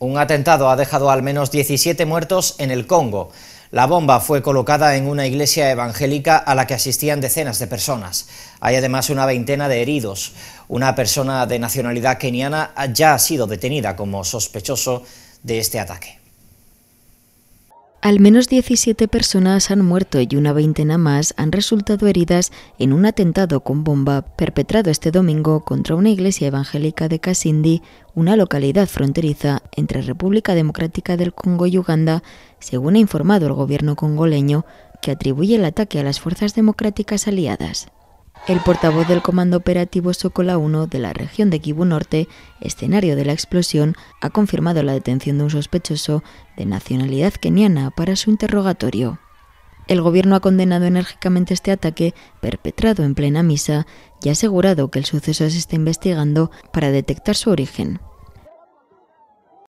Un atentado ha dejado al menos 17 muertos en el Congo. La bomba fue colocada en una iglesia evangélica a la que asistían decenas de personas. Hay además una veintena de heridos. Una persona de nacionalidad keniana ya ha sido detenida como sospechoso de este ataque. Al menos 17 personas han muerto y una veintena más han resultado heridas en un atentado con bomba perpetrado este domingo contra una iglesia evangélica de Kasindi, una localidad fronteriza entre República Democrática del Congo y Uganda, según ha informado el gobierno congoleño, que atribuye el ataque a las fuerzas democráticas aliadas. El portavoz del Comando Operativo Sokola 1 de la región de Kibu Norte, escenario de la explosión, ha confirmado la detención de un sospechoso de nacionalidad keniana para su interrogatorio. El gobierno ha condenado enérgicamente este ataque, perpetrado en plena misa, y ha asegurado que el suceso se está investigando para detectar su origen.